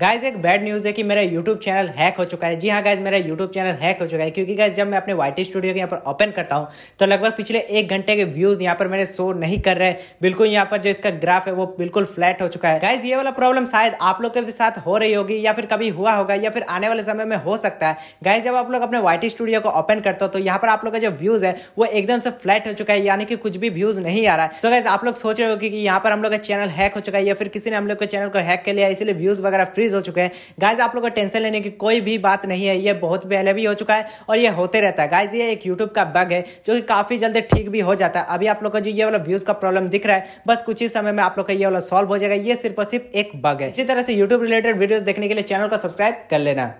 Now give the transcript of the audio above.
guys एक bad news है कि मेरा यूट्यूब चैनल हैक हो चुका है जी हाँ गाइज मेरा यूट्यूब चैनल हैक हो चुका है क्योंकि गाइज जब मैं अपने वाई स्टूडियो के यहाँ पर ओपन करता हूँ तो लगभग पिछले एक घंटे के व्यूज़ यहाँ पर मेरे शो नहीं कर रहे बिल्कुल यहाँ पर जो इसका ग्राफ है वो बिल्कुल फ्लैट हो चुका है गाइज ये वाला प्रॉब्लम शायद आप लोग के साथ हो रही होगी या फिर कभी हुआ होगा या फिर आने वाले समय में हो सकता है गाइज जब आप लोग अपने वाई स्टूडियो को ओपन करते हो तो यहाँ पर आप लोग का जो व्यूज़ है वो एकदम से फ्लैट हो चुका है यानी कि कुछ भी व्यूज़ नहीं आ रहा है सो गाइज आप लोग सोच रहे हो कि यहाँ पर हम लोग का चैनल हैक हो चुका है या फिर किसी ने हम लोग के चैनल को हैक कर लिया इसलिए व्यूज़ वगैरह फ्री डिलीवरीज हो चुके हैं गाइज आप लोग का टेंशन लेने की कोई भी बात नहीं है ये बहुत पहले भी हो चुका है और ये होते रहता है गाइज ये एक यूट्यूब का बग है जो कि काफ़ी जल्दी ठीक भी हो जाता है अभी आप लोग का जो ये वाला व्यूज़ का प्रॉब्लम दिख रहा है बस कुछ ही समय में आप लोग का ये वाला सॉल्व हो जाएगा ये सिर्फ और सिर्फ एक बग है इसी तरह से यूट्यूब रिलेटेड वीडियो देखने के लिए चैनल को सब्सक्राइब कर लेना